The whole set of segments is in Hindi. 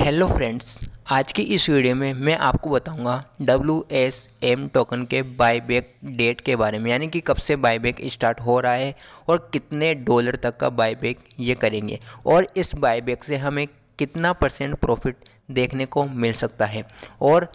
हेलो फ्रेंड्स आज की इस वीडियो में मैं आपको बताऊंगा डब्ल्यू एस एम टोकन के बायबैक डेट के बारे में यानी कि कब से बायबैक स्टार्ट हो रहा है और कितने डॉलर तक का बायबैक ये करेंगे और इस बायबैक से हमें कितना परसेंट प्रॉफिट देखने को मिल सकता है और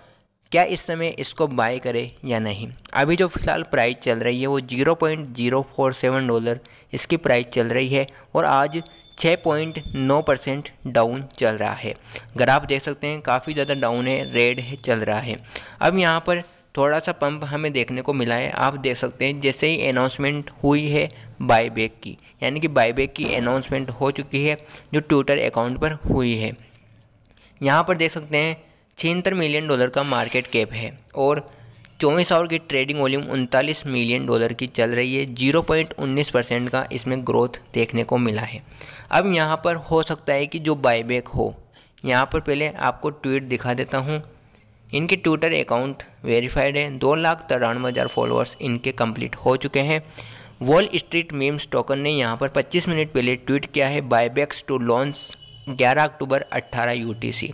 क्या इस समय इसको बाय करें या नहीं अभी जो फ़िलहाल प्राइस चल रही है वो zero point zero four seven dollar इसकी प्राइस चल रही है और आज छः पॉइंट नौ परसेंट डाउन चल रहा है अगर आप देख सकते हैं काफ़ी ज़्यादा डाउन है रेड है चल रहा है अब यहाँ पर थोड़ा सा पंप हमें देखने को मिला है आप देख सकते हैं जैसे ही अनाउंसमेंट हुई है बाईबैक की यानी कि बाईबैक की अनाउंसमेंट हो चुकी है जो ट्विटर अकाउंट पर हुई है यहाँ पर देख सकते हैं छिहत्तर मिलियन डॉलर का मार्केट कैप है और चौबीस आवर की ट्रेडिंग वॉल्यूम उनतालीस मिलियन डॉलर की चल रही है 0.19 परसेंट का इसमें ग्रोथ देखने को मिला है अब यहाँ पर हो सकता है कि जो बायबैक हो यहाँ पर पहले आपको ट्वीट दिखा देता हूँ इनके ट्विटर अकाउंट वेरीफाइड है दो लाख तिरानवे हज़ार फॉलोअर्स इनके कंप्लीट हो चुके हैं वॉल स्ट्रीट मीम्स टोकन ने यहाँ पर 25 मिनट पहले ट्वीट किया है buybacks to launch 11 October 18 UTC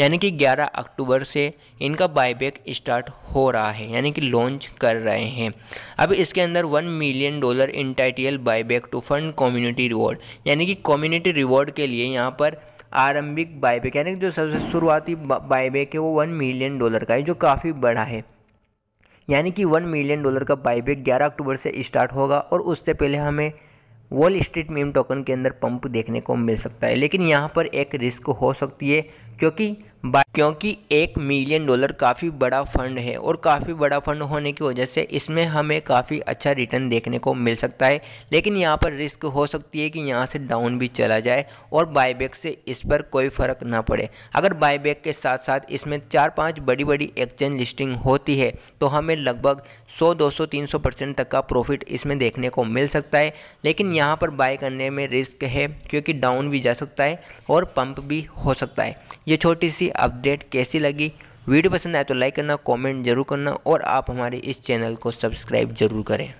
यानी कि 11 अक्टूबर से इनका बायबैक स्टार्ट हो रहा है यानी कि लॉन्च कर रहे हैं अब इसके अंदर one million dollar initial buyback to fund community reward यानी कि कम्युनिटी रिवॉर्ड के लिए यहाँ पर आरंभिक बायबैक यानी कि जो सबसे शुरुआती बायबैक है वो वन मिलियन डॉलर का है जो काफ़ी बड़ा है यानी कि वन मिलियन डॉलर का बायबैक ग्यारह अक्टूबर से स्टार्ट होगा और उससे पहले हमें वॉल स्ट्रीट मीम टोकन के अंदर पंप देखने को मिल सकता है लेकिन यहाँ पर एक रिस्क हो सकती है क्योंकि क्योंकि एक मिलियन डॉलर काफ़ी बड़ा फंड है और काफ़ी बड़ा फंड होने की वजह से इसमें हमें काफ़ी अच्छा रिटर्न देखने को मिल सकता है लेकिन यहाँ पर रिस्क हो सकती है कि यहाँ से डाउन भी चला जाए और बायबैक से इस पर कोई फ़र्क ना पड़े अगर बायबैक के साथ साथ इसमें चार पाँच बड़ी बड़ी एक्सचेंज लिस्टिंग होती है तो हमें लगभग सौ दो सौ तीन सौ परसेंट तक का प्रॉफिट इसमें देखने को मिल सकता है लेकिन यहाँ पर बाय करने में रिस्क है क्योंकि डाउन भी जा सकता है और पम्प भी हो सकता है ये छोटी सी अपडेट कैसी लगी वीडियो पसंद आए तो लाइक करना कमेंट जरूर करना और आप हमारे इस चैनल को सब्सक्राइब जरूर करें